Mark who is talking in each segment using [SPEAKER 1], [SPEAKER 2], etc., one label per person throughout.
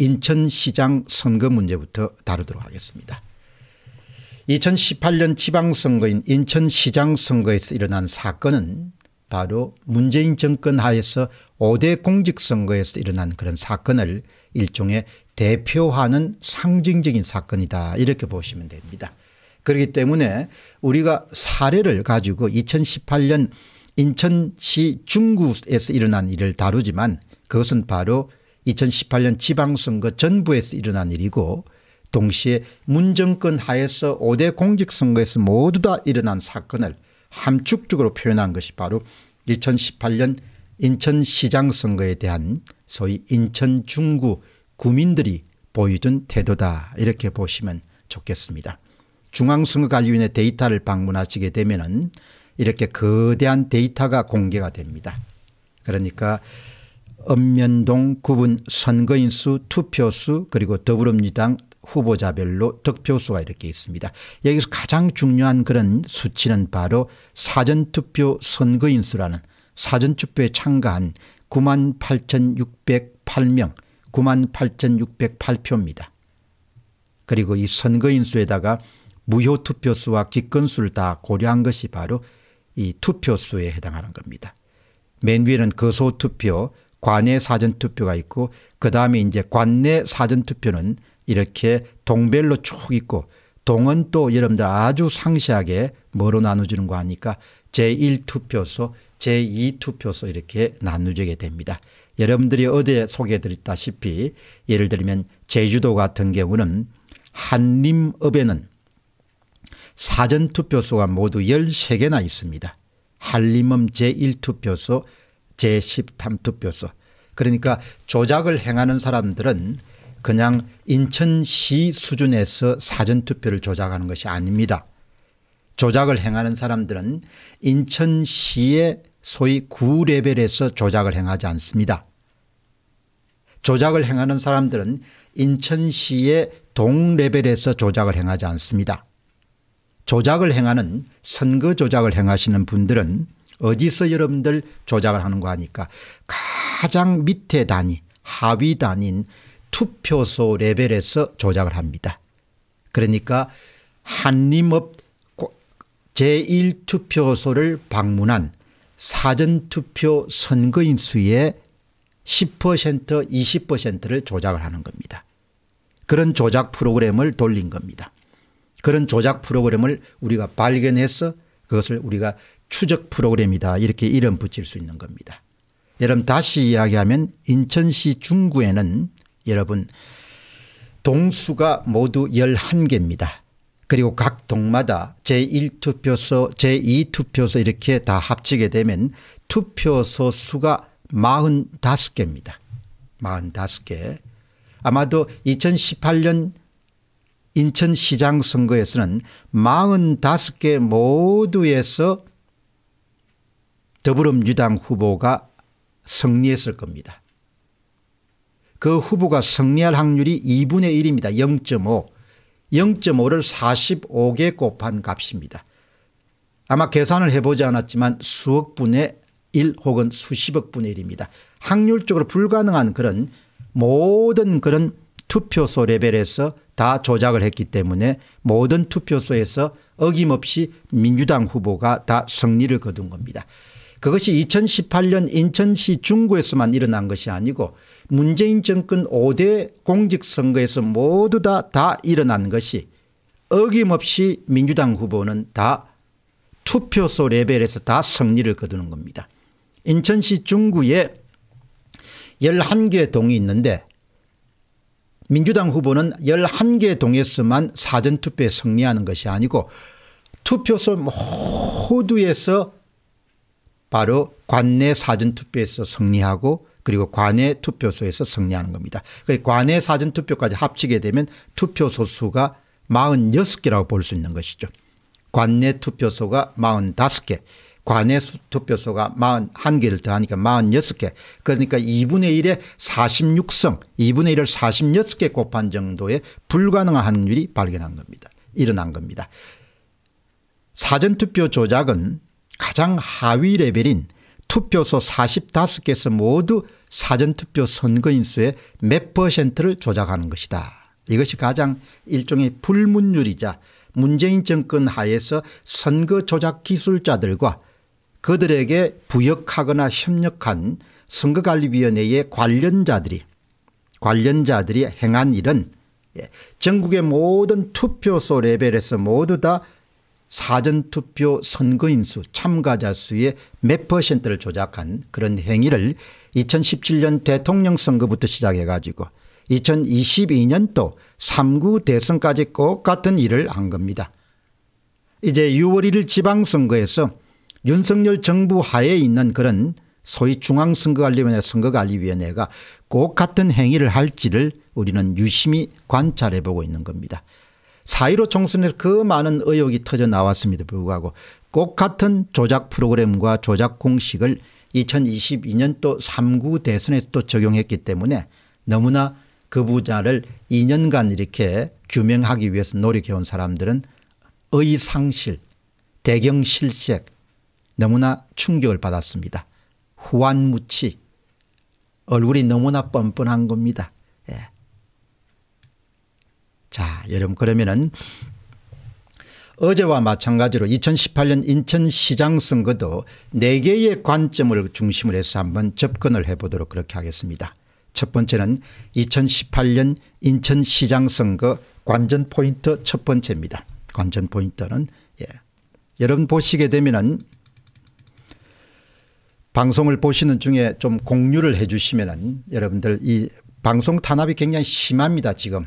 [SPEAKER 1] 인천시장 선거 문제부터 다루도록 하겠습니다. 2018년 지방선거인 인천시장 선거에서 일어난 사건은 바로 문재인 정권 하에서 5대 공직선거에서 일어난 그런 사건을 일종의 대표하는 상징적인 사건이다 이렇게 보시면 됩니다. 그렇기 때문에 우리가 사례를 가지고 2018년 인천시 중구에서 일어난 일을 다루지만 그것은 바로 2018년 지방선거 전부에서 일어난 일이고 동시에 문정권 하에서 5대 공직선거에서 모두 다 일어난 사건을 함축적으로 표현한 것이 바로 2018년 인천시장 선거에 대한 소위 인천 중구 구민들이 보여준 태도다 이렇게 보시면 좋겠습니다. 중앙선거관리위원회 데이터를 방문하시게 되면 은 이렇게 거대한 데이터가 공개가 됩니다. 그러니까 읍면동 구분 선거인수 투표수 그리고 더불어민주당 후보자별로 득표수가 이렇게 있습니다. 여기서 가장 중요한 그런 수치는 바로 사전투표 선거인수라는 사전투표에 참가한 98,608명 98,608표입니다. 그리고 이 선거인수에다가 무효투표수와 기권수를 다 고려한 것이 바로 이 투표수에 해당하는 겁니다. 맨 위에는 거소투표 관내 사전투표가 있고 그 다음에 이제 관내 사전투표는 이렇게 동별로 쭉 있고 동은 또 여러분들 아주 상세하게 뭐로 나눠지는거 아니까 제1투표소 제2투표소 이렇게 나누게 됩니다. 여러분들이 어제 소개해드렸다시피 예를 들면 제주도 같은 경우는 한림읍에는 사전투표소가 모두 13개나 있습니다. 한림읍 제1투표소 제10탐투표소 그러니까 조작을 행하는 사람들은 그냥 인천시 수준에서 사전투표를 조작하는 것이 아닙니다. 조작을 행하는 사람들은 인천시의 소위 구레벨에서 조작을 행하지 않습니다. 조작을 행하는 사람들은 인천시의 동레벨에서 조작을 행하지 않습니다. 조작을 행하는 선거 조작을 행하시는 분들은 어디서 여러분들 조작을 하는 거 하니까 가장 밑에 단위 하위 단인 투표소 레벨에서 조작을 합니다. 그러니까 한림업 제1투표소를 방문한 사전투표 선거인 수의 10% 20%를 조작을 하는 겁니다. 그런 조작 프로그램을 돌린 겁니다. 그런 조작 프로그램을 우리가 발견해서 그것을 우리가 추적 프로그램이다 이렇게 이름 붙일 수 있는 겁니다. 여러분 다시 이야기하면 인천시 중구에는 여러분 동수가 모두 11개입니다. 그리고 각 동마다 제1투표소 제2투표소 이렇게 다 합치게 되면 투표소 수가 45개입니다. 45개 아마도 2018년 인천시장 선거에서는 45개 모두에서 더불어민주당 후보가 승리했을 겁니다. 그 후보가 승리할 확률이 2분의 1입니다. 0.5. 0.5를 45개 곱한 값입니다. 아마 계산을 해보지 않았지만 수억 분의 1 혹은 수십억 분의 1입니다. 확률적으로 불가능한 그런 모든 그런 투표소 레벨에서 다 조작을 했기 때문에 모든 투표소에서 어김없이 민주당 후보가 다 승리를 거둔 겁니다. 그것이 2018년 인천시 중구에서만 일어난 것이 아니고 문재인 정권 5대 공직선거에서 모두 다, 다 일어난 것이 어김없이 민주당 후보는 다 투표소 레벨에서 다 승리를 거두는 겁니다. 인천시 중구에 11개 동이 있는데 민주당 후보는 11개 동에서만 사전투표에 승리하는 것이 아니고 투표소 모두에서 바로 관내 사전투표에서 승리하고 그리고 관내 투표소에서 승리하는 겁니다. 그러니까 관내 사전투표까지 합치게 되면 투표소 수가 46개라고 볼 수 있는 것이죠. 관내 투표소가 45개 관내 투표소가 41개를 더하니까 46개 그러니까 2분의 1에 46성 2분의 1을 46개 곱한 정도의 불가능한 확률이 발견한 겁니다. 일어난 겁니다. 사전투표 조작은 가장 하위 레벨인 투표소 45개에서 모두 사전투표 선거인수의 몇 퍼센트를 조작하는 것이다. 이것이 가장 일종의 불문율이자 문재인 정권 하에서 선거 조작 기술자들과 그들에게 부역하거나 협력한 선거관리위원회의 관련자들이 관련자들이 행한 일은 예, 전국의 모든 투표소 레벨에서 모두 다 사전투표 선거인 수 참가자 수의 몇 퍼센트를 조작한 그런 행위를 2017년 대통령 선거부터 시작해 가지고 2022년도 3구 대선까지 꼭 같은 일을 한 겁니다. 이제 6월 1일 지방선거에서 윤석열 정부 하에 있는 그런 소위 중앙선거관리위원회 선거관리위원회가 꼭 같은 행위를 할지를 우리는 유심히 관찰해 보고 있는 겁니다. 4.15 총선에서 그 많은 의혹이 터져 나왔습니다. 불구하고 꼭 같은 조작 프로그램과 조작 공식을 2022년 또 3구 대선에서 또 적용했기 때문에 너무나 그 분야를 2년간 이렇게 규명하기 위해서 노력해온 사람들은 의상실 대경실색 너무나 충격을 받았습니다. 후한무치 얼굴이 너무나 뻔뻔한 겁니다. 자, 여러분 그러면은 어제와 마찬가지로 2018년 인천시장 선거도 4개의 관점을 중심으로 해서 한번 접근을 해보도록 그렇게 하겠습니다. 첫 번째는 2018년 인천시장 선거 관전 포인트 첫 번째입니다. 관전 포인트는 예. 여러분 보시게 되면은 방송을 보시는 중에 좀 공유를 해 주시면은 여러분들 이 방송 탄압이 굉장히 심합니다 지금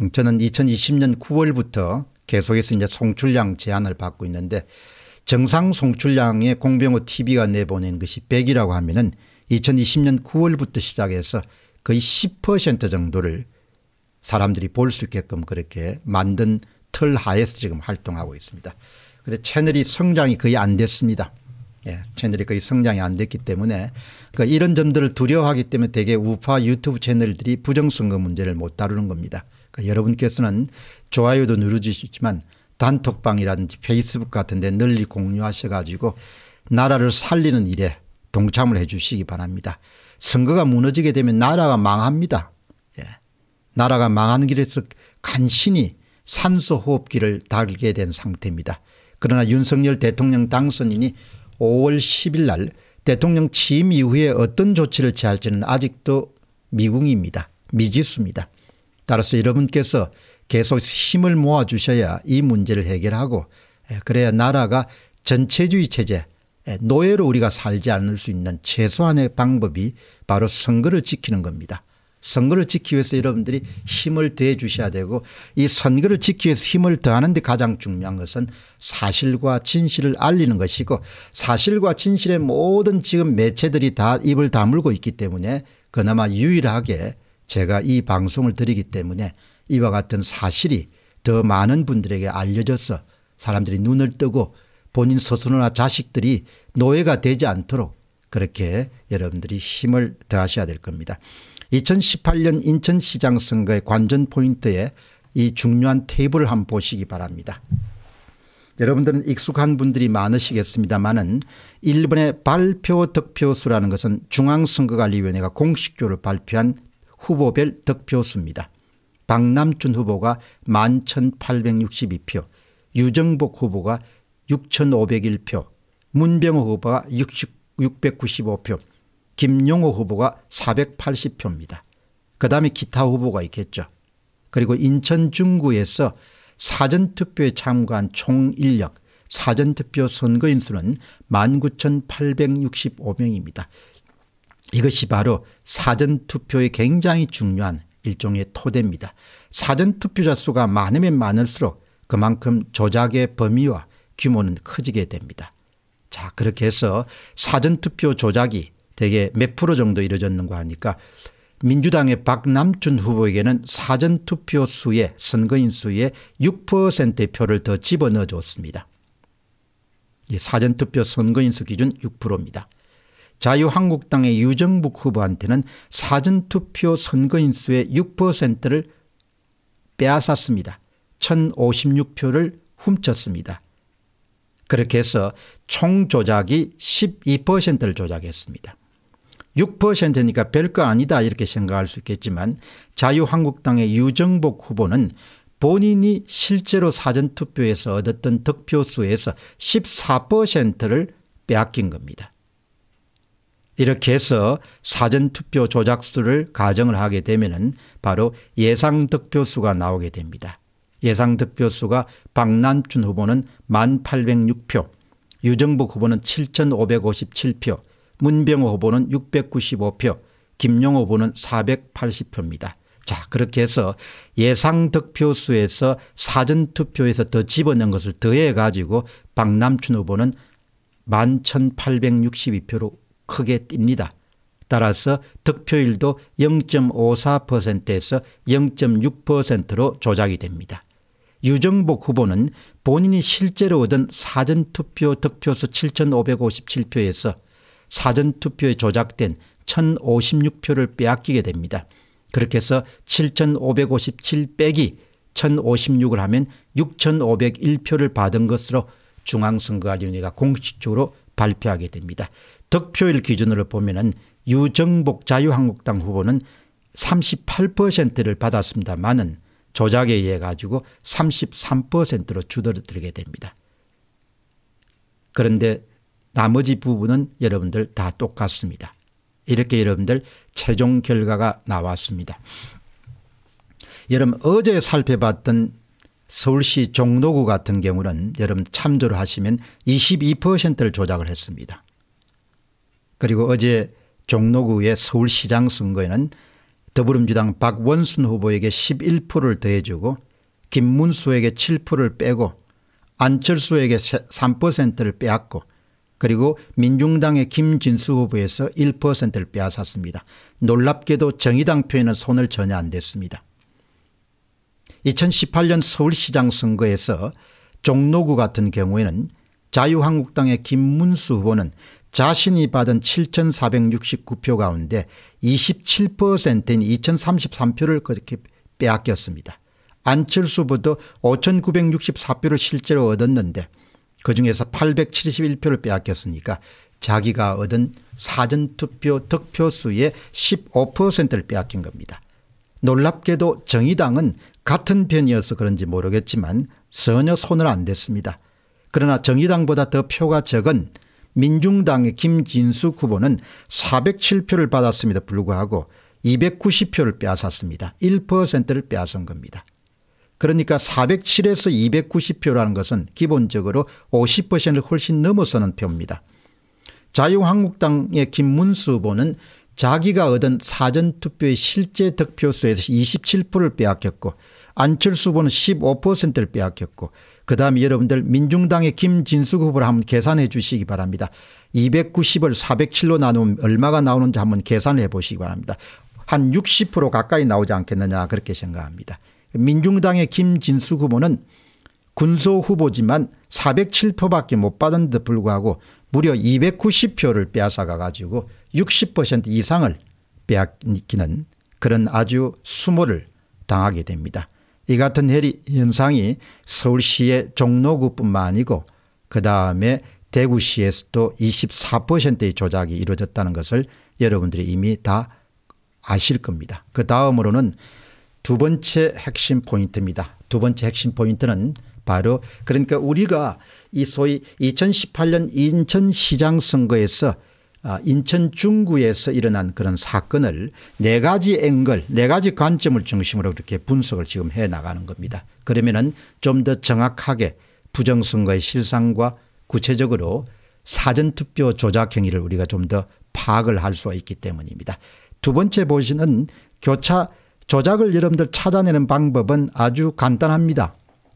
[SPEAKER 1] 음, 저는 2020년 9월부터 계속해서 이제 송출량 제한을 받고 있는데 정상 송출량에 공병호 TV가 내보낸 것이 100이라고 하면은 2020년 9월부터 시작해서 거의 10% 정도를 사람들이 볼 수 있게끔 그렇게 만든 틀 하에서 지금 활동하고 있습니다. 그래서 채널이 성장이 거의 안 됐습니다. 예, 채널이 거의 성장이 안 됐기 때문에 그러니까 이런 점들을 두려워하기 때문에 대개 우파 유튜브 채널들이 부정선거 문제를 못 다루는 겁니다. 그러니까 여러분께서는 좋아요도 누르시지만 단톡방이라든지 페이스북 같은 데 널리 공유하셔 가지고 나라를 살리는 일에 동참을 해 주시기 바랍니다. 선거가 무너지게 되면 나라가 망합니다. 예. 나라가 망하는 길에서 간신히 산소호흡기를 달게 된 상태입니다. 그러나 윤석열 대통령 당선인이 5월 10일 날 대통령 취임 이후에 어떤 조치를 취할지는 아직도 미궁입니다. 미지수입니다. 따라서 여러분께서 계속 힘을 모아 주셔야 이 문제를 해결하고 그래야 나라가 전체주의 체제 노예로 우리가 살지 않을 수 있는 최소한의 방법이 바로 선거를 지키는 겁니다. 선거를 지키기 위해서 여러분들이 힘을 더해 주셔야 되고 이 선거를 지키기 위해서 힘을 더하는데 가장 중요한 것은 사실과 진실을 알리는 것이고 사실과 진실의 모든 지금 매체들이 다 입을 다물고 있기 때문에 그나마 유일하게 제가 이 방송을 드리기 때문에 이와 같은 사실이 더 많은 분들에게 알려져서 사람들이 눈을 뜨고 본인 스스로나 자식들이 노예가 되지 않도록 그렇게 여러분들이 힘을 더하셔야 될 겁니다. 2018년 인천시장 선거의 관전 포인트에 이 중요한 테이블을 한번 보시기 바랍니다. 여러분들은 익숙한 분들이 많으시겠습니다만은 일본의 발표 득표수라는 것은 중앙선거관리위원회가 공식적으로 발표한 후보별 득표수입니다. 박남춘 후보가 11,862표, 유정복 후보가 6,501표, 문병호 후보가 60, 695표, 김용호 후보가 480표입니다. 그 다음에 기타 후보가 있겠죠. 그리고 인천 중구에서 사전투표에 참가한 총 인력 사전투표 선거인수는 19,865명입니다. 이것이 바로 사전투표의 굉장히 중요한 일종의 토대입니다. 사전투표자 수가 많으면 많을수록 그만큼 조작의 범위와 규모는 커지게 됩니다. 자 그렇게 해서 사전투표 조작이 대개 몇 프로 정도 이루어졌는가 하니까 민주당의 박남춘 후보에게는 사전투표 수의 선거인 수의 6%의 표를 더 집어넣어 줬습니다. 사전투표 선거인수 기준 6%입니다. 자유한국당의 유정북 후보한테는 사전투표 선거인수의 6%를 빼앗았습니다. 1056표를 훔쳤습니다. 그렇게 해서 총 조작이 12%를 조작했습니다. 6%니까 별거 아니다 이렇게 생각할 수 있겠지만 자유한국당의 유정복 후보는 본인이 실제로 사전투표에서 얻었던 득표수에서 14%를 빼앗긴 겁니다. 이렇게 해서 사전투표 조작수를 가정을 하게 되면 바로 예상득표수가 나오게 됩니다. 예상득표수가 박남춘 후보는 1806표, 유정복 후보는 7557표, 문병호 후보는 695표, 김용호 후보는 480표입니다. 자 그렇게 해서 예상 득표수에서 사전투표에서 더 집어넣은 것을 더해 가지고 박남춘 후보는 11,862표로 크게 띱니다. 따라서 득표율도 0.54%에서 0.6%로 조작이 됩니다. 유정복 후보는 본인이 실제로 얻은 사전투표 득표수 7,557표에서 사전투표에 조작된 1,056표를 빼앗기게 됩니다. 그렇게 해서 7,557 빼기 1,056을 하면 6,501표를 받은 것으로 중앙선거관리위원회가 공식적으로 발표하게 됩니다. 득표율 기준으로 보면 유정복 자유한국당 후보는 38%를 받았습니다만은 조작에 의해 가지고 33%로 줄어들게 됩니다. 그런데 나머지 부분은 여러분들 다 똑같습니다. 이렇게 여러분들 최종 결과가 나왔습니다. 여러분 어제 살펴봤던 서울시 종로구 같은 경우는 여러분 참조를 하시면 22%를 조작을 했습니다. 그리고 어제 종로구의 서울시장 선거에는 더불어민주당 박원순 후보에게 11%를 더해주고 김문수에게 7%를 빼고 안철수에게 3%를 빼앗고 그리고 민중당의 김진수 후보에서 1%를 빼앗았습니다. 놀랍게도 정의당 표에는 손을 전혀 안 댔습니다. 2018년 서울시장 선거에서 종로구 같은 경우에는 자유한국당의 김문수 후보는 자신이 받은 7,469표 가운데 27%인 2,033표를 그렇게 빼앗겼습니다. 안철수 부도 5,964표를 실제로 얻었는데 그중에서 871표를 빼앗겼으니까 자기가 얻은 사전투표 득표수의 15%를 빼앗긴 겁니다. 놀랍게도 정의당은 같은 편이어서 그런지 모르겠지만 전혀 손을 안 댔습니다. 그러나 정의당보다 더 표가 적은 민중당의 김진숙 후보는 407표를 받았습니다 불구하고 290표를 빼앗았습니다. 1%를 빼앗은 겁니다. 그러니까 407에서 290표라는 것은 기본적으로 50%를 훨씬 넘어서는 표입니다. 자유한국당의 김문수 후보는 자기가 얻은 사전투표의 실제 득표수에서 27%를 빼앗겼고 안철수 후보는 15%를 빼앗겼고 그 다음에 여러분들 민중당의 김진숙 후보를 한번 계산해 주시기 바랍니다. 290을 407로 나누면 얼마가 나오는지 한번 계산해 보시기 바랍니다. 한 60% 가까이 나오지 않겠느냐 그렇게 생각합니다. 민중당의 김진숙 후보는 군소 후보지만 407표밖에 못 받은 데 불구하고 무려 290표를 빼앗아가 가지고 60% 이상을 빼앗기는 그런 아주 수모를 당하게 됩니다. 이 같은 현상이 서울시의 종로구뿐만 아니고 그 다음에 대구시에서도 24%의 조작이 이루어졌다는 것을 여러분들이 이미 다 아실 겁니다. 그 다음으로는 두 번째 핵심 포인트입니다. 두 번째 핵심 포인트는 바로 그러니까 우리가 이 소위 2018년 인천시장 선거에서 아, 인천 중구에서 일어난 그런 사건을 네 가지 앵글, 네 가지 관점을 중심으로 이렇게 분석을 지금 해 나가는 겁니다. 그러면은 좀 더 정확하게 부정선거의 실상과 구체적으로 사전투표 조작 행위를 우리가 좀 더 파악을 할 수가 있기 때문입니다. 두 번째 보시는 교차 조작을 여러분들 찾아내는 방법은 아주 간단합니다.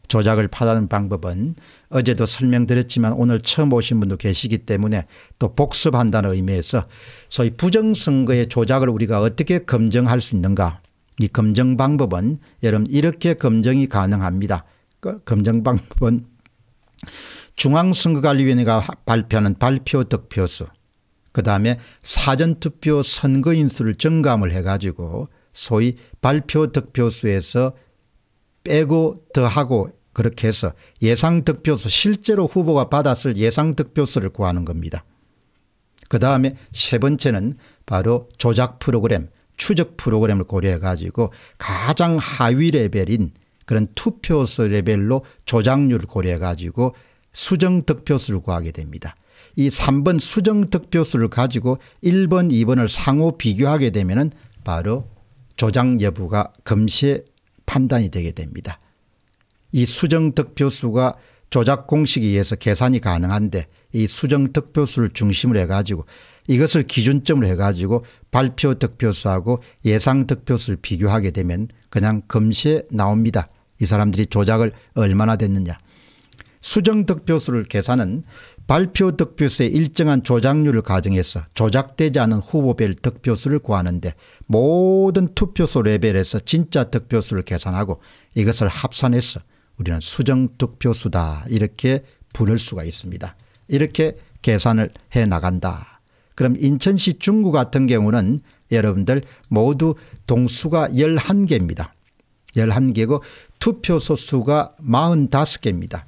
[SPEAKER 1] 조작을 파는 방법은 어제도 설명드렸지만 오늘 처음 오신 분도 계시기 때문에 또 복습한다는 의미에서 소위 부정선거의 조작을 우리가 어떻게 검증할 수 있는가 이 검증 방법은 여러분 이렇게 검증이 가능합니다. 그 검증 방법은 중앙선거관리위원회가 발표하는 발표 득표수 그 다음에 사전투표 선거인수를 증감을 해가지고 소위 발표 득표수에서 빼고 더하고 그렇게 해서 예상 득표수 실제로 후보가 받았을 예상 득표수를 구하는 겁니다. 그 다음에 세 번째는 바로 조작 프로그램 추적 프로그램을 고려해 가지고 가장 하위 레벨인 그런 투표수 레벨로 조작률을 고려해 가지고 수정 득표수를 구하게 됩니다. 이 3번 수정 득표수를 가지고 1번 2번을 상호 비교하게 되면 바로 조작 여부가 금시에 판단이 되게 됩니다. 이 수정득표수가 조작 공식에 의해서 계산이 가능한데 이 수정득표수를 중심으로 해가지고 이것을 기준점으로 해가지고 발표 득표수하고 예상 득표수를 비교하게 되면 그냥 금시에 나옵니다. 이 사람들이 조작을 얼마나 됐느냐. 수정 득표수를 계산은 발표 득표수의 일정한 조작률을 가정해서 조작되지 않은 후보별 득표수를 구하는데 모든 투표소 레벨에서 진짜 득표수를 계산하고 이것을 합산해서 우리는 수정투표수다 이렇게 부를 수가 있습니다. 이렇게 계산을 해 나간다. 그럼 인천시 중구 같은 경우는 여러분들 모두 동수가 11개입니다. 11개고 투표소 수가 45개입니다.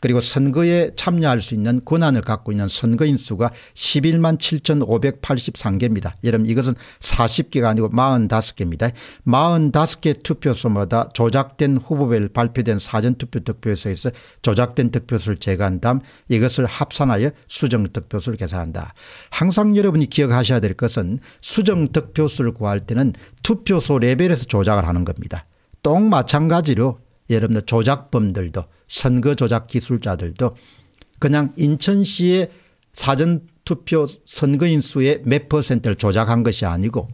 [SPEAKER 1] 그리고 선거에 참여할 수 있는 권한을 갖고 있는 선거인 수가 11만 7,583개입니다. 여러분 이것은 40개가 아니고 45개입니다. 45개 투표소마다 조작된 후보별 발표된 사전투표 득표소에서 조작된 득표수를 제거한 다음 이것을 합산하여 수정 득표수를 계산한다. 항상 여러분이 기억하셔야 될 것은 수정 득표수를 구할 때는 투표소 레벨에서 조작을 하는 겁니다. 똑 마찬가지로 여러분들 조작범들도 선거 조작 기술자들도 그냥 인천시의 사전투표 선거인 수의 몇 퍼센트를 조작한 것이 아니고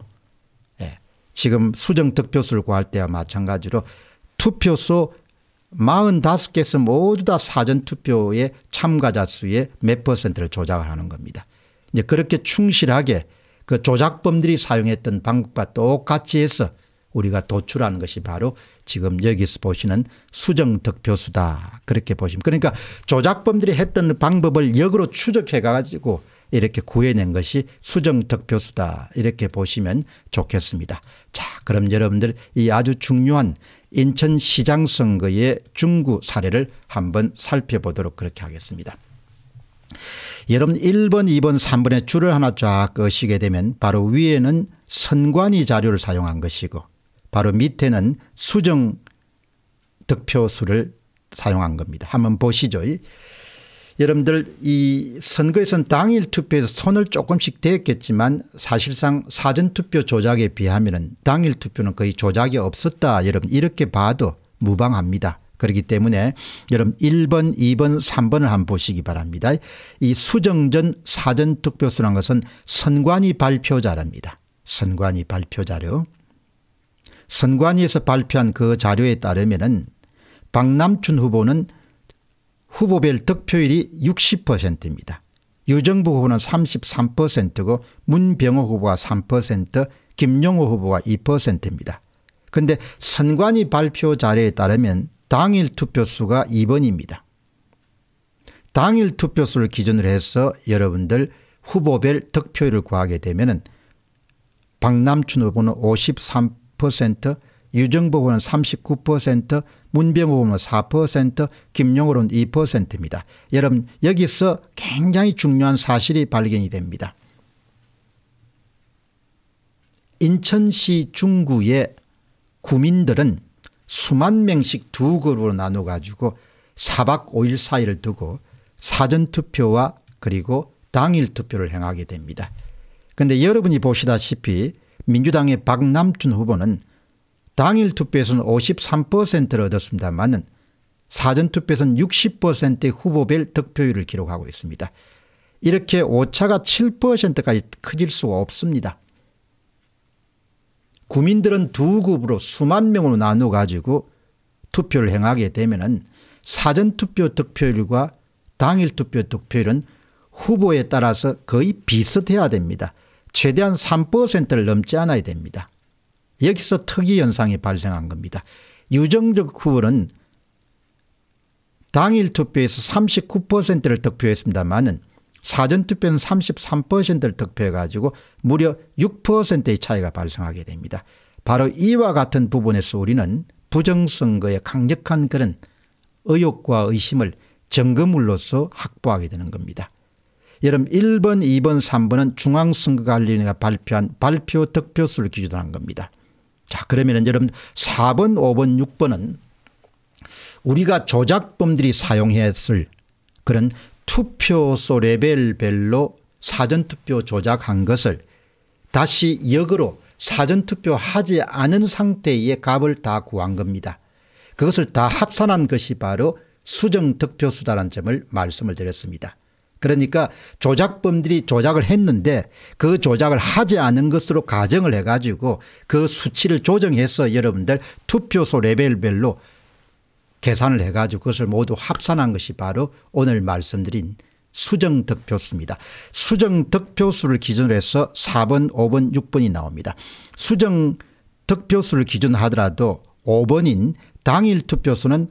[SPEAKER 1] 예, 지금 수정득표수를 구할 때와 마찬가지로 투표소 45개에서 모두 다 사전투표의 참가자 수의 몇 퍼센트를 조작을 하는 겁니다. 이제 그렇게 충실하게 그 조작범들이 사용했던 방법과 똑같이 해서 우리가 도출한 것이 바로 지금 여기서 보시는 수정 득표수다 그렇게 보시면 그러니까 조작범들이 했던 방법을 역으로 추적해 가지고 이렇게 구해낸 것이 수정 득표수다 이렇게 보시면 좋겠습니다. 자 그럼 여러분들 이 아주 중요한 인천시장 선거의 중구 사례를 한번 살펴보도록 그렇게 하겠습니다. 여러분 1번 2번 3번에 줄을 하나 쫙 거시게 되면 바로 위에는 선관위 자료를 사용한 것이고 바로 밑에는 수정 득표수를 사용한 겁니다. 한번 보시죠. 여러분들 이 선거에선 당일 투표에서 손을 조금씩 댔겠지만 사실상 사전투표 조작에 비하면 당일 투표는 거의 조작이 없었다. 여러분 이렇게 봐도 무방합니다. 그렇기 때문에 여러분 1번 2번 3번을 한번 보시기 바랍니다. 이 수정전 사전투표수란 것은 선관위 발표자랍니다. 선관위 발표자료. 선관위에서 발표한 그 자료에 따르면 박남춘 후보는 후보별 득표율이 60%입니다. 유정부 후보는 33%고 문병호 후보가 3% 김용호 후보가 2%입니다. 그런데 선관위 발표 자료에 따르면 당일 투표수가 2번입니다. 당일 투표수를 기준으로 해서 여러분들 후보별 득표율을 구하게 되면 박남춘 후보는 53% 10%, 유정복은 39%, 문병호는 4%, 김용호는 2%입니다. 여러분 여기서 굉장히 중요한 사실이 발견이 됩니다. 인천시 중구의 구민들은 수만 명씩 두 그룹으로 나눠 가지고 4박 5일 사이를 두고 사전투표와 그리고 당일투표를 행하게 됩니다. 그런데 여러분이 보시다시피 민주당의 박남춘 후보는 당일 투표에서는 53%를 얻었습니다만은 사전투표에서는 60%의 후보별 득표율을 기록하고 있습니다. 이렇게 오차가 7%까지 커질 수가 없습니다. 국민들은 두 급으로 수만 명으로 나눠 가지고 투표를 행하게 되면 사전투표 득표율과 당일투표 득표율은 후보에 따라서 거의 비슷해야 됩니다. 최대한 3%를 넘지 않아야 됩니다. 여기서 특이 현상이 발생한 겁니다. 유정적 후보는 당일 투표에서 39%를 득표했습니다만 사전투표는 33%를 득표해가지고 무려 6%의 차이가 발생하게 됩니다. 바로 이와 같은 부분에서 우리는 부정선거의 강력한 그런 의혹과 의심을 증거물로서 확보하게 되는 겁니다. 여름 1번, 2번, 3번은 중앙선거관리위원회가 발표한 발표 득표수를 기준으로 한 겁니다. 자 그러면 여러분 4번, 5번, 6번은 우리가 조작범들이 사용했을 그런 투표소 레벨별로 사전투표 조작한 것을 다시 역으로 사전투표하지 않은 상태의 값을 다 구한 겁니다. 그것을 다 합산한 것이 바로 수정득표수다라는 점을 말씀을 드렸습니다. 그러니까 조작범들이 조작을 했는데 그 조작을 하지 않은 것으로 가정을 해가지고 그 수치를 조정해서 여러분들 투표소 레벨별로 계산을 해가지고 그것을 모두 합산한 것이 바로 오늘 말씀드린 수정 득표수입니다. 수정 득표수를 기준으로 해서 4번 5번 6번이 나옵니다. 수정 득표수를 기준하더라도 5번인 당일 투표수는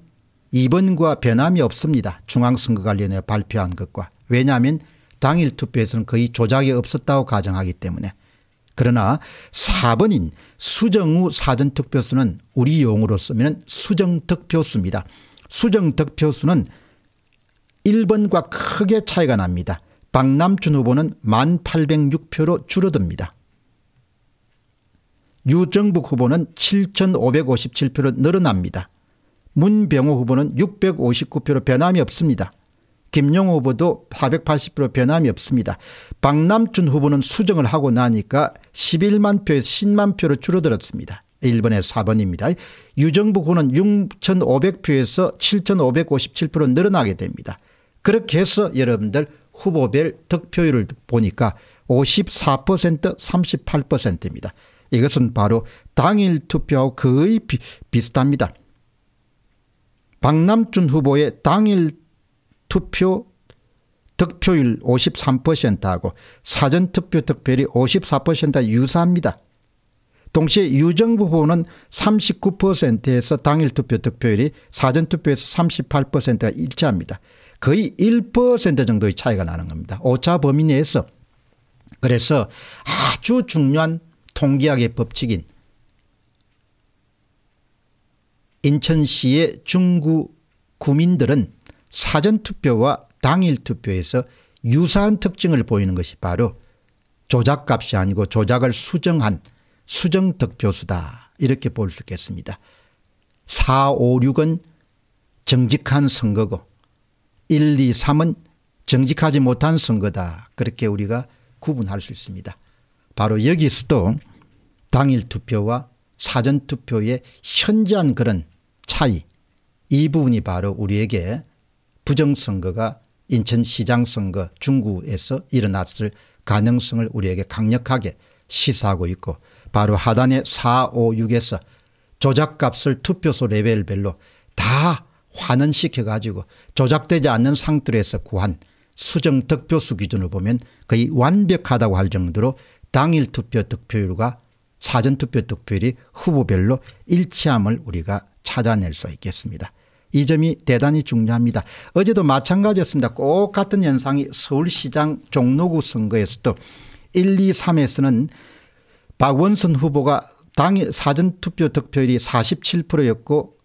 [SPEAKER 1] 2번과 변함이 없습니다. 중앙선거관련위회 발표한 것과 왜냐하면 당일 투표에서는 거의 조작이 없었다고 가정하기 때문에 그러나 4번인 수정후 사전득표수는 우리 용어로 쓰면 수정득표수입니다. 수정득표수는 1번과 크게 차이가 납니다. 박남춘 후보는 1806표로 줄어듭니다. 유정북 후보는 7557표로 늘어납니다. 문병호 후보는 659표로 변함이 없습니다. 김용 후보도 480표로 변함이 없습니다. 박남춘 후보는 수정을 하고 나니까 11만 표에서 10만 표로 줄어들었습니다. 1번에 4번입니다. 유정부 후는 6,500표에서 7,557표로 늘어나게 됩니다. 그렇게 해서 여러분들 후보별 득표율을 보니까 54% 38%입니다. 이것은 바로 당일 투표하 거의 비, 비슷합니다. 박남준 후보의 당일 투표 득표율 53%하고 사전투표 득표율이 54% 유사합니다. 동시에 유정부 후보는 39%에서 당일투표 득표율이 사전투표에서 38%가 일치합니다. 거의 1% 정도의 차이가 나는 겁니다. 오차 범위 내에서 그래서 아주 중요한 통계학의 법칙인 인천시의 중구 구민들은 사전투표와 당일투표에서 유사한 특징을 보이는 것이 바로 조작값이 아니고 조작을 수정한 수정득표수다 이렇게 볼 수 있겠습니다. 4, 5, 6은 정직한 선거고 1, 2, 3은 정직하지 못한 선거다 그렇게 우리가 구분할 수 있습니다. 바로 여기서도 당일 투표와 사전 투표의 현저한 그런 차이 이 부분이 바로 우리에게 부정선거가 인천시장 선거 중구에서 일어났을 가능성을 우리에게 강력하게 시사하고 있고 바로 하단의 4, 5, 6에서 조작값을 투표소 레벨별로 다 환원시켜 가지고 조작되지 않는 상태에서 구한 수정 득표수 기준을 보면 거의 완벽하다고 할 정도로 당일 투표 득표율과 사전투표 득표율이 후보별로 일치함을 우리가 찾아낼 수 있겠습니다. 이 점이 대단히 중요합니다. 어제도 마찬가지였습니다. 꼭 같은 현상이 서울시장 종로구 선거에서도 1, 2, 3에서는 박원순 후보가 당일 사전투표 득표율이 47%였고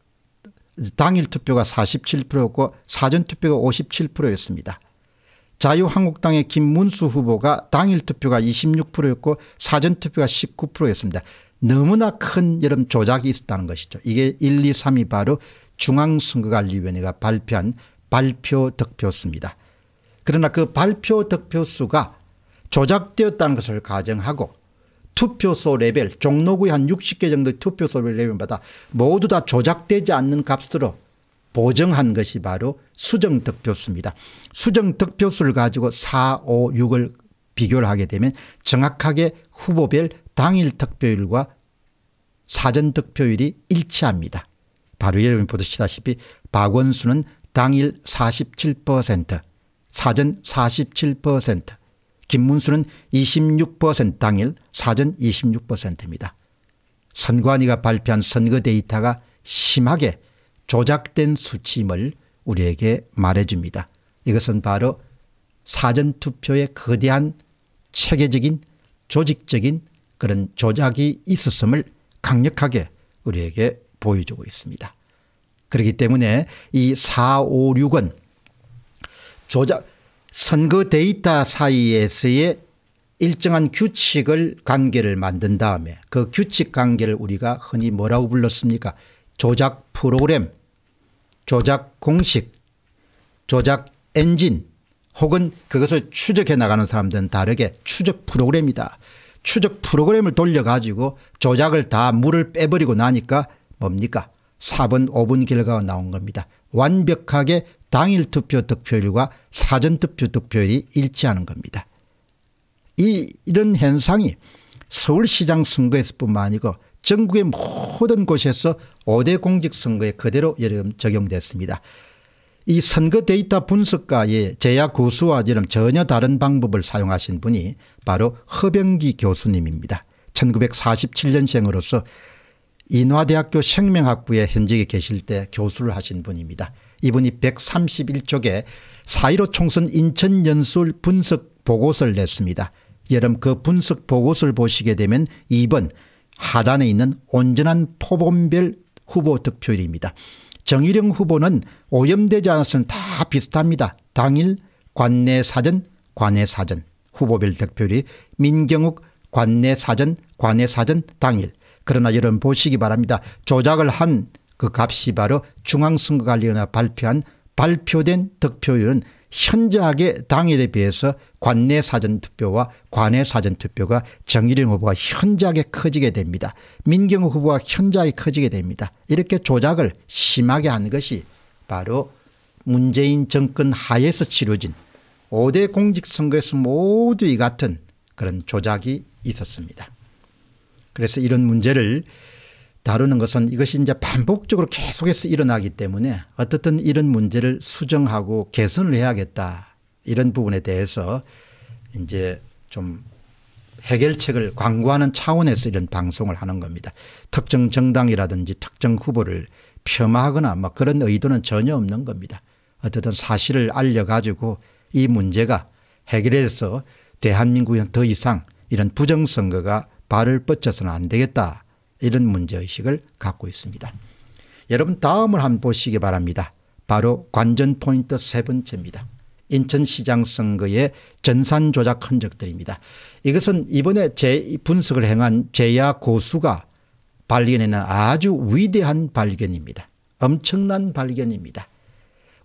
[SPEAKER 1] 당일 투표가 47%였고 사전투표가 57%였습니다. 자유한국당의 김문수 후보가 당일 투표가 26%였고 사전투표가 19%였습니다. 너무나 큰 여름 조작이 있었다는 것이죠. 이게 1, 2, 3이 바로 중앙선거관리위원회가 발표한 발표 득표수입니다. 그러나 그 발표 득표수가 조작되었다는 것을 가정하고 투표소 레벨 종로구의 한 60개 정도의 투표소 레벨마다 모두 다 조작되지 않는 값으로 보정한 것이 바로 수정 득표수입니다. 수정 득표수를 가지고 4, 5, 6을 비교를 하게 되면 정확하게 후보별 당일 득표율과 사전 득표율이 일치합니다. 바로 여러분 보시다시피 박원순은 당일 47%, 사전 47%, 김문수는 26% 당일 사전 26%입니다. 선관위가 발표한 선거 데이터가 심하게 조작된 수치임을 우리에게 말해줍니다. 이것은 바로 사전투표에 거대한 체계적인 조직적인 그런 조작이 있었음을 강력하게 우리에게 보여주고 있습니다. 그렇기 때문에 이 4, 5, 6은 조작, 선거 데이터 사이에서의 일정한 규칙을 관계를 만든 다음에 그 규칙 관계를 우리가 흔히 뭐라고 불렀습니까? 조작 프로그램, 조작 공식, 조작 엔진 혹은 그것을 추적해 나가는 사람들은 다르게 추적 프로그램이다. 추적 프로그램을 돌려가지고 조작을 다 물을 빼버리고 나니까 뭡니까? 4번 5번 결과가 나온 겁니다. 완벽하게 당일 투표 득표율과 사전 투표 득표율이 일치하는 겁니다. 이 이런 현상이 서울시장 선거에서뿐만 아니고 전국의 모든 곳에서 5대 공직선거에 그대로 적용됐습니다. 이 선거 데이터 분석가의 제야 고수와 이름 전혀 다른 방법을 사용하신 분이 바로 허병기 교수님입니다. 1947년생으로서 인화대학교 생명학부에 현직에 계실 때 교수를 하신 분입니다. 이분이 131쪽에 4.15 총선 인천 연설 분석 보고서를 냈습니다. 여러분 그 분석 보고서를 보시게 되면 2번 하단에 있는 온전한 포본별 후보 득표율입니다. 정일영 후보는 오염되지 않았으면 다 비슷합니다. 당일 관내 사전 관내 사전 후보별 득표율이 민경욱 관내 사전 관내 사전 당일 그러나 여러분 보시기 바랍니다. 조작을 한 그 값이 바로 중앙선거관리위원회 발표한 발표된 득표율은 현저하게 당일에 비해서 관내 사전투표와 관외 사전투표가 정일영 후보가 현저하게 커지게 됩니다. 민경 후보가 현저하게 커지게 됩니다. 이렇게 조작을 심하게 한 것이 바로 문재인 정권 하에서 치러진 5대 공직선거에서 모두 이 같은 그런 조작이 있었습니다. 그래서 이런 문제를 다루는 것은 이것이 이제 반복적으로 계속해서 일어나기 때문에 어떻든 이런 문제를 수정하고 개선을 해야겠다 이런 부분에 대해서 이제 좀 해결책을 광고하는 차원에서 이런 방송을 하는 겁니다. 특정 정당이라든지 특정 후보를 폄하하거나 막 뭐 그런 의도는 전혀 없는 겁니다. 어쨌든 사실을 알려가지고 이 문제가 해결해서 대한민국에 더 이상 이런 부정선거가 발을 뻗쳐서는 안 되겠다. 이런 문제의식을 갖고 있습니다. 여러분 다음을 한번 보시기 바랍니다. 바로 관전 포인트 세 번째입니다. 인천시장 선거의 전산 조작 흔적들입니다. 이것은 이번에 재 분석을 행한 제야 고수가 발견해낸 아주 위대한 발견입니다. 엄청난 발견입니다.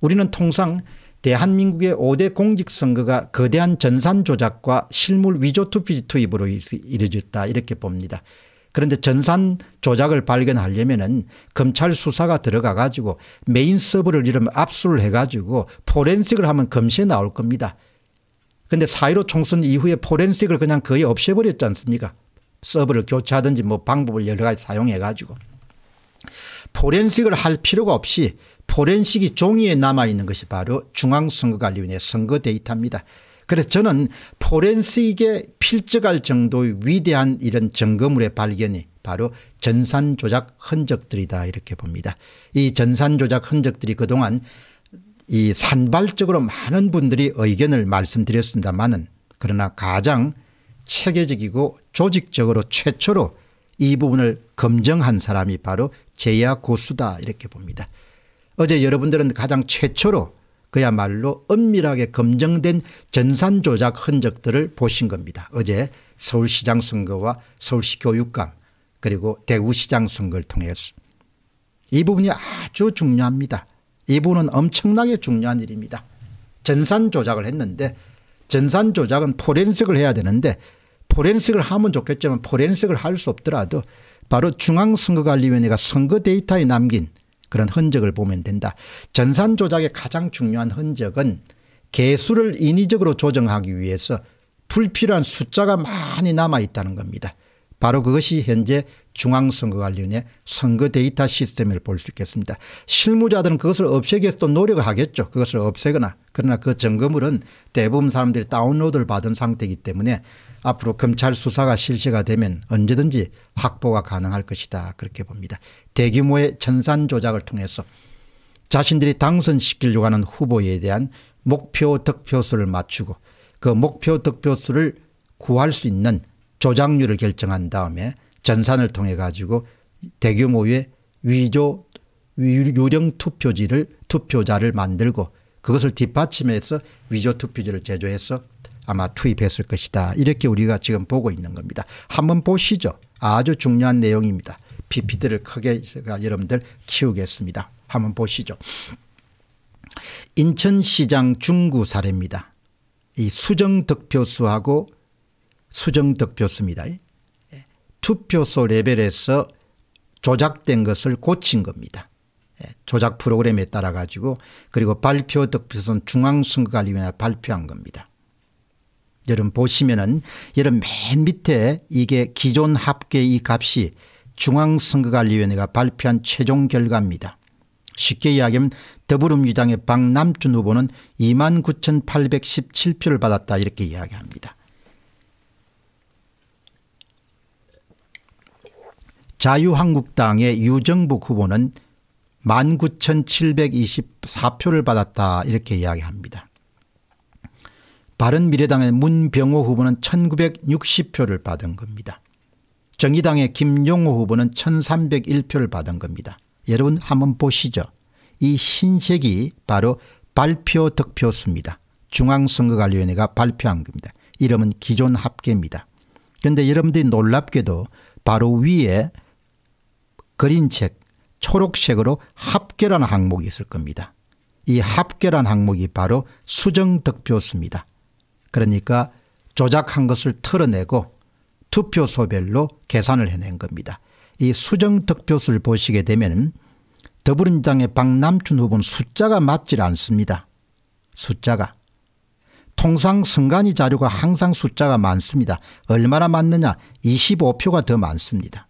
[SPEAKER 1] 우리는 통상 대한민국의 5대 공직선거가 거대한 전산 조작과 실물 위조 투표 투입으로 이루어졌다 이렇게 봅니다. 그런데 전산 조작을 발견하려면 은 검찰 수사가 들어가 가지고 메인 서버를 이러면 압수를 해 가지고 포렌식을 하면 검시에 나올 겁니다. 그런데 사1로 총선 이후에 포렌식을 그냥 거의 없애버렸지 않습니까 서버를 교체하든지 뭐 방법을 여러 가지 사용해 가지고 포렌식을 할 필요가 없이 포렌식이 종이에 남아있는 것이 바로 중앙선거관리위원회 선거 데이터입니다. 그래서 저는 포렌식에 필적할 정도의 위대한 이런 점검물의 발견이 바로 전산 조작 흔적들이다 이렇게 봅니다. 이 전산 조작 흔적들이 그동안 이 산발적으로 많은 분들이 의견을 말씀드렸습니다만은 그러나 가장 체계적이고 조직적으로 최초로 이 부분을 검증한 사람이 바로 제야 고수다 이렇게 봅니다. 어제 여러분들은 가장 최초로 그야말로 엄밀하게 검증된 전산 조작 흔적들을 보신 겁니다. 어제 서울시장 선거와 서울시 교육감 그리고 대구시장 선거를 통해서 이 부분이 아주 중요합니다. 이 부분은 엄청나게 중요한 일입니다. 전산 조작을 했는데 전산 조작은 포렌식을 해야 되는데 포렌식을 하면 좋겠지만 포렌식을 할 수 없더라도 바로 중앙선거관리위원회가 선거 데이터에 남긴 그런 흔적을 보면 된다. 전산 조작의 가장 중요한 흔적은 개수를 인위적으로 조정하기 위해서 불필요한 숫자가 많이 남아 있다는 겁니다. 바로 그것이 현재 중앙선거관리위원회 선거 데이터 시스템을 볼 수 있겠습니다. 실무자들은 그것을 없애기 위해서 또 노력을 하겠죠. 그것을 없애거나 그러나 그 점검물은 대부분 사람들이 다운로드를 받은 상태이기 때문에 앞으로 검찰 수사가 실시가 되면 언제든지 확보가 가능할 것이다 그렇게 봅니다. 대규모의 전산 조작을 통해서 자신들이 당선시키려고 하는 후보에 대한 목표 득표수를 맞추고 그 목표 득표수를 구할 수 있는 조작률을 결정한 다음에 전산을 통해 가지고 대규모의 위조 유령 투표지를 투표자를 만들고 그것을 뒷받침해서 위조 투표지를 제조해서 아마 투입했을 것이다. 이렇게 우리가 지금 보고 있는 겁니다. 한번 보시죠. 아주 중요한 내용입니다. PP들을 크게 제가 여러분들 키우겠습니다. 한번 보시죠. 인천시장 중구 사례입니다. 이 수정득 표수하고 수정득 표수입니다. 예. 투표소 레벨에서 조작된 것을 고친 겁니다. 예. 조작 프로그램에 따라 가지고 그리고 발표 득표선 중앙선거관리위원회 발표한 겁니다. 여러분 보시면은 여러분 맨 밑에 이게 기존 합계 이 값이 중앙선거관리위원회가 발표한 최종 결과입니다. 쉽게 이야기하면 더불어민주당의 박남준 후보는 29,817표를 받았다 이렇게 이야기합니다. 자유한국당의 유정복 후보는 19,724표를 받았다 이렇게 이야기합니다. 바른미래당의 문병호 후보는 1960표를 받은 겁니다. 정의당의 김용호 후보는 1301표를 받은 겁니다. 여러분 한번 보시죠. 이 흰색이 바로 발표 득표수입니다. 중앙선거관리위원회가 발표한 겁니다. 이름은 기존 합계입니다. 그런데 여러분들이 놀랍게도 바로 위에 그린책 초록색으로 합계라는 항목이 있을 겁니다. 이 합계란 항목이 바로 수정 득표수입니다. 그러니까 조작한 것을 털어내고 투표소별로 계산을 해낸 겁니다. 이 수정득표수를 보시게 되면 더불어민주당의 박남춘 후보는 숫자가 맞질 않습니다. 숫자가. 통상 선관위 자료가 항상 숫자가 많습니다. 얼마나 많느냐 25표가 더 많습니다.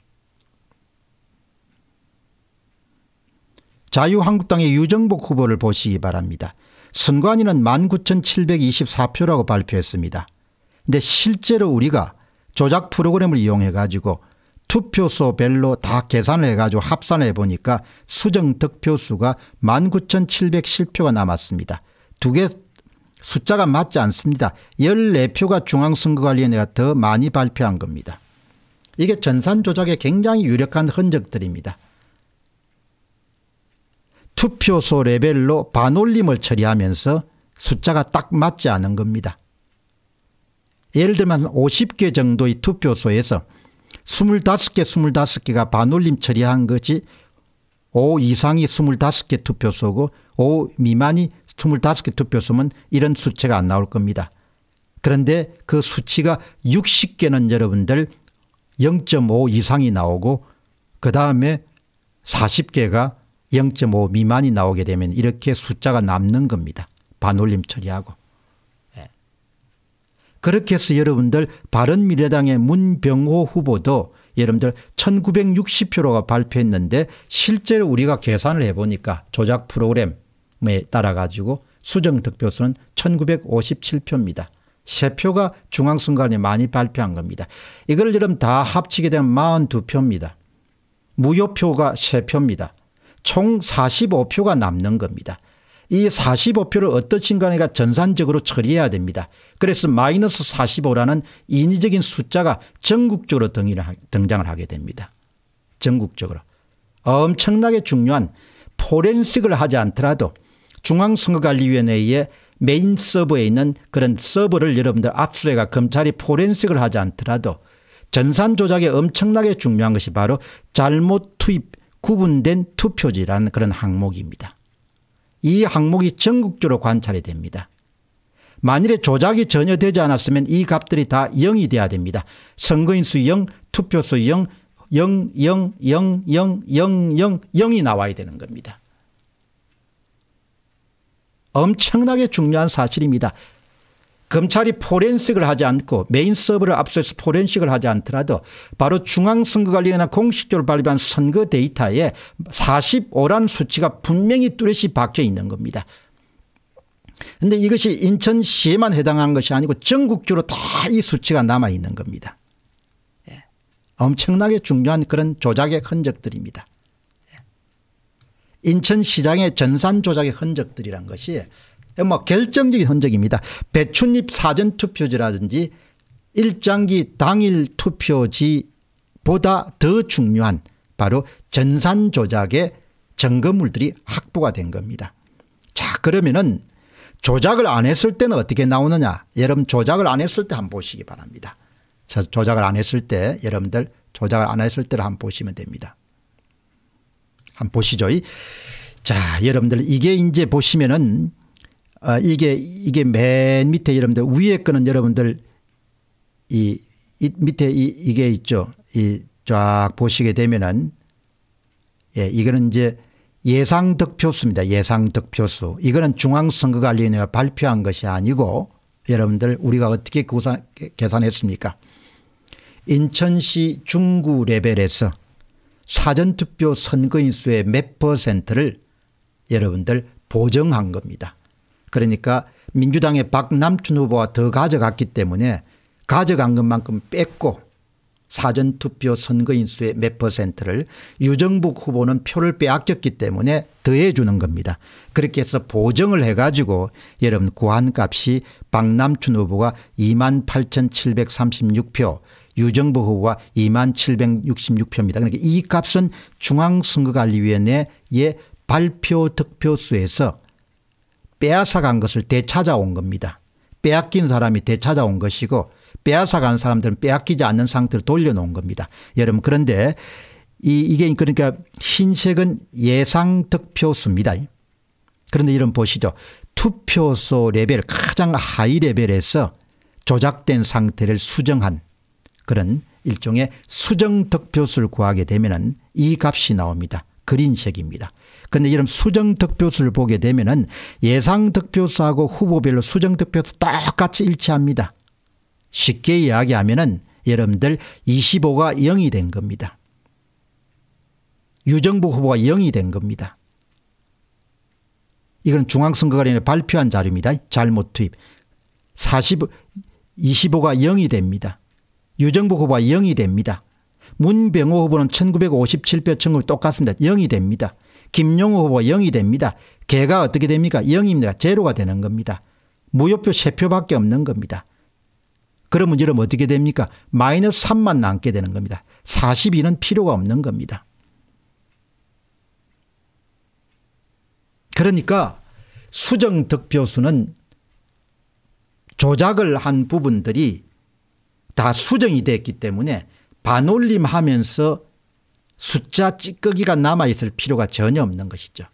[SPEAKER 1] 자유한국당의 유정복 후보를 보시기 바랍니다. 선관위는 19,724표라고 발표했습니다. 근데 실제로 우리가 조작 프로그램을 이용해 가지고 투표소 별로 다 계산을 해 가지고 합산해 보니까 수정 득표수가 19,710표가 남았습니다. 두 개 숫자가 맞지 않습니다. 14표가 중앙선거관리위원회가 더 많이 발표한 겁니다. 이게 전산 조작에 굉장히 유력한 흔적들입니다. 투표소 레벨로 반올림을 처리하면서 숫자가 딱 맞지 않은 겁니다. 예를 들면 50개 정도의 투표소에서 25개 25개가 반올림 처리한 것이 5 이상이 25개 투표소고 5 미만이 25개 투표소면 이런 수치가 안 나올 겁니다. 그런데 그 수치가 60개는 여러분들 0.5 이상이 나오고 그 다음에 40개가 0.5 미만이 나오게 되면 이렇게 숫자가 남는 겁니다. 반올림 처리하고. 예. 그렇게 해서 여러분들 바른미래당의 문병호 후보도 여러분들 1 9 6 0표로 발표했는데 실제로 우리가 계산을 해보니까 조작 프로그램에 따라 가지고 수정 득표수는 1957표입니다. 세표가 중앙선관위 많이 발표한 겁니다. 이걸 여러분 다 합치게 되면 42표입니다. 무효표가 세표입니다 총 45표가 남는 겁니다. 이 45표를 어떠신간에가 전산적으로 처리해야 됩니다. 그래서 마이너스 45라는 인위적인 숫자가 전국적으로 등장을 하게 됩니다. 전국적으로. 엄청나게 중요한 포렌식을 하지 않더라도 중앙선거관리위원회의 메인 서버에 있는 그런 서버를 여러분들 압수해가 검찰이 포렌식을 하지 않더라도 전산 조작에 엄청나게 중요한 것이 바로 잘못 투입 구분된 투표지라는 그런 항목입니다. 이 항목이 전국적으로 관찰이 됩니다. 만일에 조작이 전혀 되지 않았으면 이 값들이 다 0이 돼야 됩니다. 선거인수 0, 투표수 0, 0, 0, 0, 0, 0, 0, 0이 나와야 되는 겁니다. 엄청나게 중요한 사실입니다. 검찰이 포렌식을 하지 않고 메인 서버를 압수해서 포렌식을 하지 않더라도 바로 중앙선거관리위원회 공식적으로 발표한 선거 데이터에 45란 수치가 분명히 뚜렷이 박혀 있는 겁니다. 그런데 이것이 인천시에만 해당하는 것이 아니고 전국적으로 다 이 수치가 남아 있는 겁니다. 예. 엄청나게 중요한 그런 조작의 흔적들입니다. 예. 인천시장의 전산 조작의 흔적들이란 것이 뭐 결정적인 흔적입니다. 배춧잎 사전투표지라든지 일장기 당일 투표지보다 더 중요한 바로 전산 조작의 점검물들이 확보가 된 겁니다. 자 그러면은 조작을 안 했을 때는 어떻게 나오느냐 여러분 조작을 안 했을 때 한번 보시기 바랍니다. 자, 조작을 안 했을 때 여러분들 조작을 안 했을 때를 한번 보시면 됩니다. 한번 보시죠. 자 여러분들 이게 이제 보시면은 아, 이게, 이게 맨 밑에 여러분들 위에 거는 여러분들 이, 이 밑에 이, 이게 있죠. 이쫙 보시게 되면은 예, 이거는 이제 예상 득표수입니다. 예상 득표수. 이거는 중앙선거관리위원회가 발표한 것이 아니고 여러분들 우리가 어떻게 구산, 계산했습니까? 인천시 중구 레벨에서 사전투표 선거인수의 몇 퍼센트를 여러분들 보정한 겁니다. 그러니까 민주당의 박남춘 후보가 더 가져갔기 때문에 가져간 것만큼 뺏고 사전투표 선거인수의 몇 퍼센트를 유정복 후보는 표를 빼앗겼기 때문에 더해 주는 겁니다. 그렇게 해서 보정을 해 가지고 여러분 고한값이 박남춘 후보가 28,736표 유정복 후보가 2766표입니다. 그러니까 이 값은 중앙선거관리위원회의 발표 득표수에서 빼앗아간 것을 되찾아온 겁니다. 빼앗긴 사람이 되찾아온 것이고 빼앗아간 사람들은 빼앗기지 않는 상태로 돌려놓은 겁니다. 여러분 그런데 이, 이게 그러니까 흰색은 예상 득표수입니다. 그런데 이런 보시죠. 투표소 레벨 가장 하위 레벨에서 조작된 상태를 수정한 그런 일종의 수정 득표수를 구하게 되면 이 값이 나옵니다. 그린색입니다. 근데 이런 수정득표수를 보게 되면은 예상득표수하고 후보별로 수정득표수 똑같이 일치합니다. 쉽게 이야기하면은 여러분들 25가 0이 된 겁니다. 유정부 후보가 0이 된 겁니다. 이건 중앙선거관리에 발표한 자료입니다. 잘못 투입. 40, 25가 0이 됩니다. 유정부 후보가 0이 됩니다. 문병호 후보는 1957표 청구 똑같습니다. 0이 됩니다. 김용호 후보 0이 됩니다. 개가 어떻게 됩니까? 0입니다. 제로가 되는 겁니다. 무효표 3표밖에 없는 겁니다. 그러면 이러면 어떻게 됩니까? 마이너스 3만 남게 되는 겁니다. 42는 필요가 없는 겁니다. 그러니까 수정 득표수는 조작을 한 부분들이 다 수정이 됐기 때문에 반올림하면서 숫자 찌꺼기가 남아있을 필요가 전혀 없는 것이죠.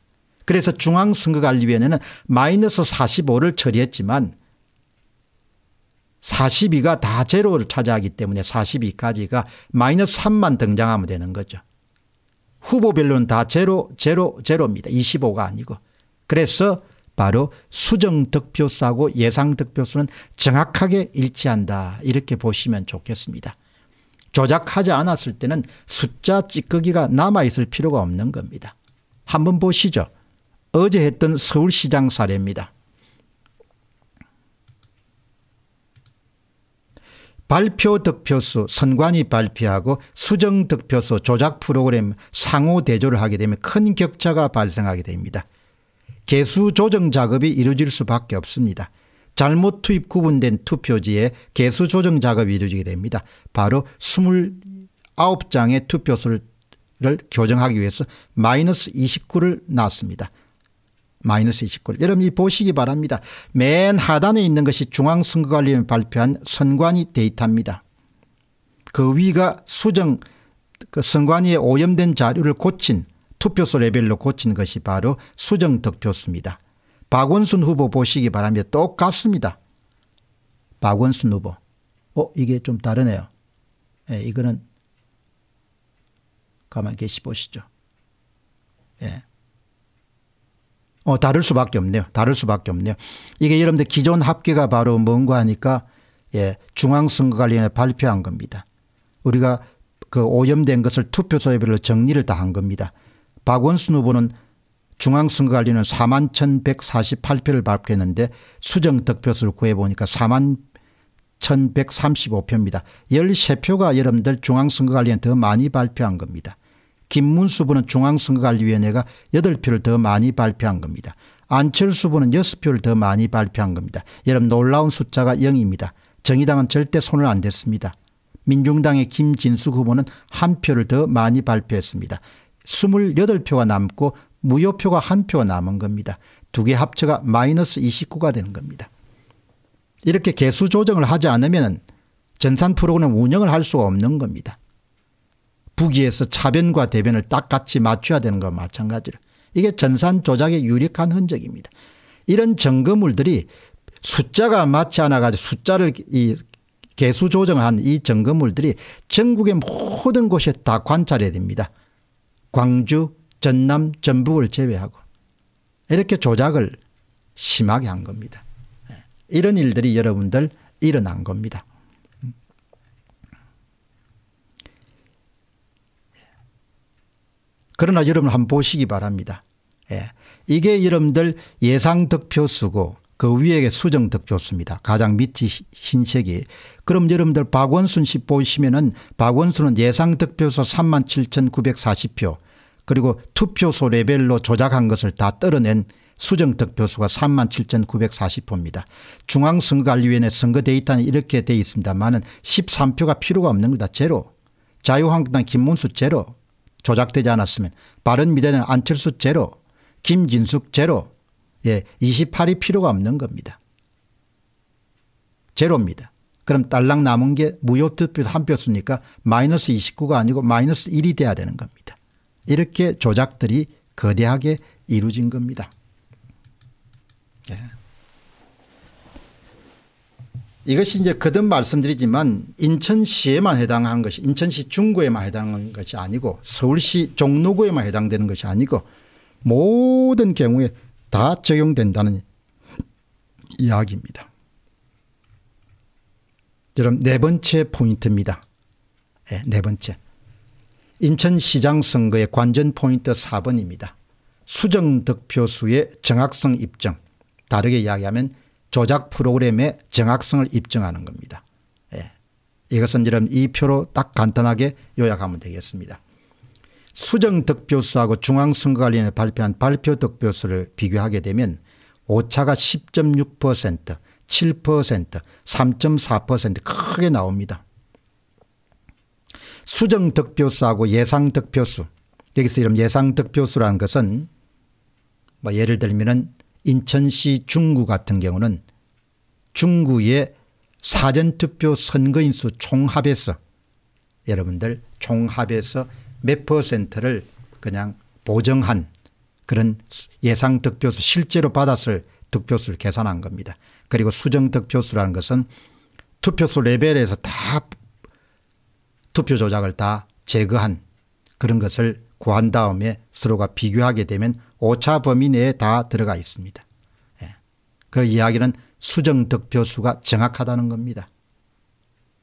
[SPEAKER 1] 그래서 중앙선거관리위원회는 마이너스 45를 처리했지만 42가 다 제로를 차지하기 때문에 42까지가 마이너스 3만 등장하면 되는 거죠. 후보별로는 다 제로 제로 제로입니다. 25가 아니고. 그래서 바로 수정 득표수하고 예상 득표수는 정확하게 일치한다 이렇게 보시면 좋겠습니다. 조작하지 않았을 때는 숫자 찌꺼기가 남아있을 필요가 없는 겁니다. 한번 보시죠. 어제 했던 서울시장 사례입니다. 발표 득표수 선관위 발표하고 수정 득표수 조작 프로그램 상호 대조를 하게 되면 큰 격차가 발생하게 됩니다. 개수 조정 작업이 이루어질 수밖에 없습니다. 잘못 투입 구분된 투표지에 개수 조정 작업이 이루어지게 됩니다. 바로 29장의 투표수를 교정하기 위해서 마이너스 29를 놨습니다. 마이너스 29. 여러분 이 보시기 바랍니다. 맨 하단에 있는 것이 중앙선거관리위원 회 발표한 선관위 데이터입니다. 그 위가 수정 그 선관위에 오염된 자료를 고친 투표소 레벨로 고친 것이 바로 수정 득표수입니다. 박원순 후보 보시기 바랍니다. 똑같습니다. 박원순 후보. 어 이게 좀 다르네요. 예, 이거는 가만 계시 보시죠. 예. 어, 다를 수밖에 없네요. 다를 수밖에 없네요. 이게 여러분들 기존 합계가 바로 뭔가 하니까 예, 중앙선거관리위 발표한 겁니다. 우리가 그 오염된 것을 투표소에별로 정리를 다 한 겁니다. 박원순 후보는 중앙선거관리는 4만 1148표를 발표했는데 수정 득표수를 구해보니까 4만 1135표입니다. 13표가 여러분들 중앙선거관리에 더 많이 발표한 겁니다. 김문수 부는 중앙선거관리위원회가 8표를 더 많이 발표한 겁니다. 안철수 부는 6표를 더 많이 발표한 겁니다. 여러분 놀라운 숫자가 0입니다. 정의당은 절대 손을 안 댔습니다. 민중당의 김진수 후보는 한 표를 더 많이 발표했습니다. 28표가 남고 무효표가 한 표 남은 겁니다. 두 개 합쳐가 마이너스 29가 되는 겁니다. 이렇게 개수 조정을 하지 않으면 전산 프로그램 운영을 할 수가 없는 겁니다. 부기에서 차변과 대변을 딱 같이 맞춰야 되는 것과 마찬가지로 이게 전산 조작의 유력한 흔적입니다. 이런 점거물들이 숫자가 맞지 않아가지고 숫자를 이 개수 조정한 이 점거물들이 전국의 모든 곳에 다 관찰해야 됩니다. 광주, 전남, 전북을 제외하고 이렇게 조작을 심하게 한 겁니다. 예. 이런 일들이 여러분들 일어난 겁니다. 예. 그러나 여러분 한번 보시기 바랍니다. 예. 이게 여러분들 예상 득표수고 그 위에 수정 득표수입니다. 가장 밑이 흰색이. 그럼 여러분들 박원순 씨 보시면은 박원순은 예상 득표수 37,940표, 그리고 투표소 레벨로 조작한 것을 다 떨어낸 수정 득표수가 37,940표입니다. 중앙선거관리위원회 선거 데이터는 이렇게 되어 있습니다만 13표가 필요가 없는 거다. 제로. 자유한국당 김문수 제로. 조작되지 않았으면 바른미래는 안철수 제로. 김진숙 제로. 예, 28이 필요가 없는 겁니다. 제로입니다. 그럼 딸랑 남은 게 무효투표 한 표수니까 마이너스 29가 아니고 마이너스 1이 돼야 되는 겁니다. 이렇게 조작들이 거대하게 이루어진 겁니다. 예. 이것이 이제 거듭 말씀드리지만 인천시에만 해당한 것이 인천시 중구에만 해당하 것이 아니고 서울시 종로구에만 해당되는 것이 아니고 모든 경우에 다 적용된다는 이야기입니다. 여러분 네 번째 포인트입니다. 네, 네 번째. 인천시장 선거의 관전 포인트 4번입니다. 수정 득표수의 정확성 입증 다르게 이야기하면 조작 프로그램의 정확성을 입증하는 겁니다. 예. 이것은 이런 이 표로 딱 간단하게 요약하면 되겠습니다. 수정 득표수하고 중앙선거관리원회 발표한 발표 득표수를 비교하게 되면 오차가 10.6% 7% 3.4% 크게 나옵니다. 수정 득표수하고 예상 득표수 여기서 이런 예상 득표수라는 것은 뭐 예를 들면 인천시 중구 같은 경우는 중구의 사전투표 선거인수 총합에서 여러분들 총합에서 몇 퍼센트를 그냥 보정한 그런 예상 득표수 실제로 받았을 득표수를 계산한 겁니다. 그리고 수정 득표수라는 것은 투표수 레벨에서 다 투표 조작을 다 제거한 그런 것을 구한 다음에 서로가 비교하게 되면 오차 범위 내에 다 들어가 있습니다. 예. 그 이야기는 수정 득표수가 정확하다는 겁니다.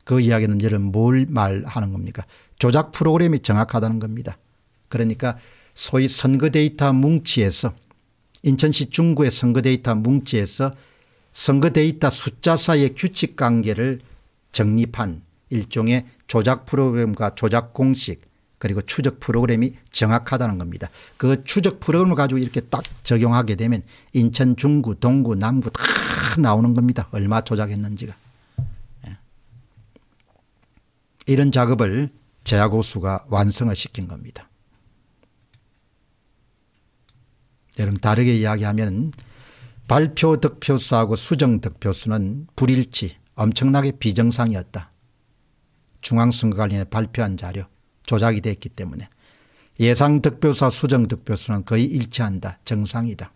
[SPEAKER 1] 그 이야기는 여러분 뭘 말하는 겁니까? 조작 프로그램이 정확하다는 겁니다. 그러니까 소위 선거 데이터 뭉치에서 인천시 중구의 선거 데이터 뭉치에서 선거 데이터 숫자 사이의 규칙 관계를 정립한 일종의 조작 프로그램과 조작 공식 그리고 추적 프로그램이 정확하다는 겁니다. 그 추적 프로그램을 가지고 이렇게 딱 적용하게 되면 인천 중구 동구 남구 다 나오는 겁니다. 얼마 조작했는지가. 예. 이런 작업을 제야고수가 완성을 시킨 겁니다. 여러분 다르게 이야기하면 발표 득표수하고 수정 득표수는 불일치 엄청나게 비정상이었다. 중앙선거 관련해 발표한 자료 조작이 됐기 때문에 예상 득표수와 수정 득표수는 거의 일치한다. 정상이다.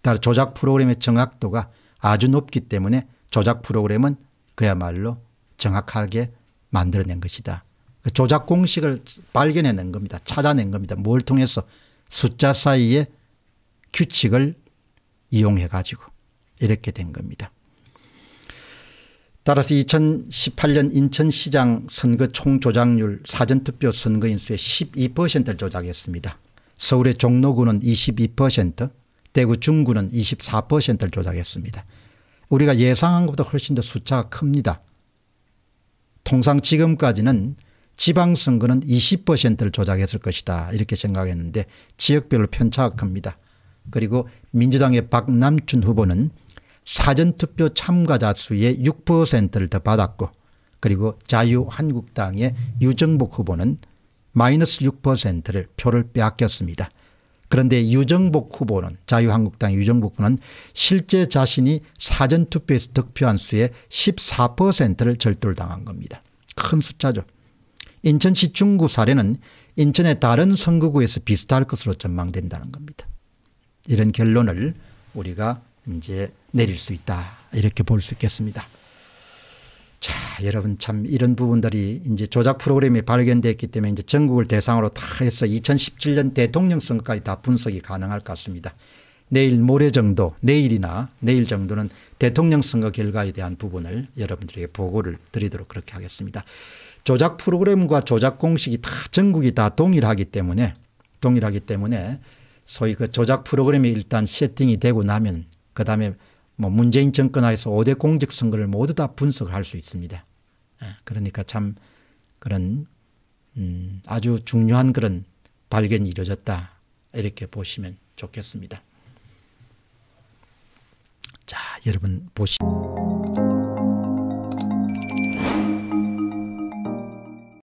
[SPEAKER 1] 따라 조작 프로그램의 정확도가 아주 높기 때문에 조작 프로그램은 그야말로 정확하게 만들어낸 것이다. 그 조작 공식을 발견해낸 겁니다. 찾아낸 겁니다. 뭘 통해서 숫자 사이에 규칙을 이용해 가지고 이렇게 된 겁니다. 따라서 2018년 인천시장 선거 총조작률 사전투표 선거 인수의 12%를 조작했습니다. 서울의 종로구는 22%, 대구 중구는 24%를 조작했습니다. 우리가 예상한 것보다 훨씬 더 숫자가 큽니다. 통상 지금까지는 지방선거는 20%를 조작했을 것이다 이렇게 생각했는데 지역별로 편차가 큽니다. 그리고 민주당의 박남춘 후보는 사전투표 참가자 수의 6%를 더 받았고 그리고 자유한국당의 유정복 후보는 마이너스 6%를 표를 빼앗겼습니다. 그런데 유정복 후보는 자유한국당 유정복 후보는 실제 자신이 사전투표에서 득표한 수의 14%를 절도당한 겁니다. 큰 숫자죠. 인천시 중구 사례는 인천의 다른 선거구에서 비슷할 것으로 전망된다는 겁니다. 이런 결론을 우리가 이제 내릴 수 있다. 이렇게 볼 수 있겠습니다. 자, 여러분 참 이런 부분들이 이제 조작 프로그램이 발견됐기 때문에 이제 전국을 대상으로 다 해서 2017년 대통령 선거까지 다 분석이 가능할 것 같습니다. 내일 모레 정도 내일이나 내일 정도는 대통령 선거 결과에 대한 부분을 여러분들에게 보고를 드리도록 그렇게 하겠습니다. 조작 프로그램과 조작 공식이 다 전국이 다 동일하기 때문에 동일하기 때문에 소위 그 조작 프로그램이 일단 세팅이 되고 나면 그 다음에 뭐 문재인 정권 하에서 5대 공직선거를 모두 다 분석을 할 수 있습니다. 예, 그러니까 참 그런 음 아주 중요한 그런 발견이 이루어졌다 이렇게 보시면 좋겠습니다. 자 여러분 보시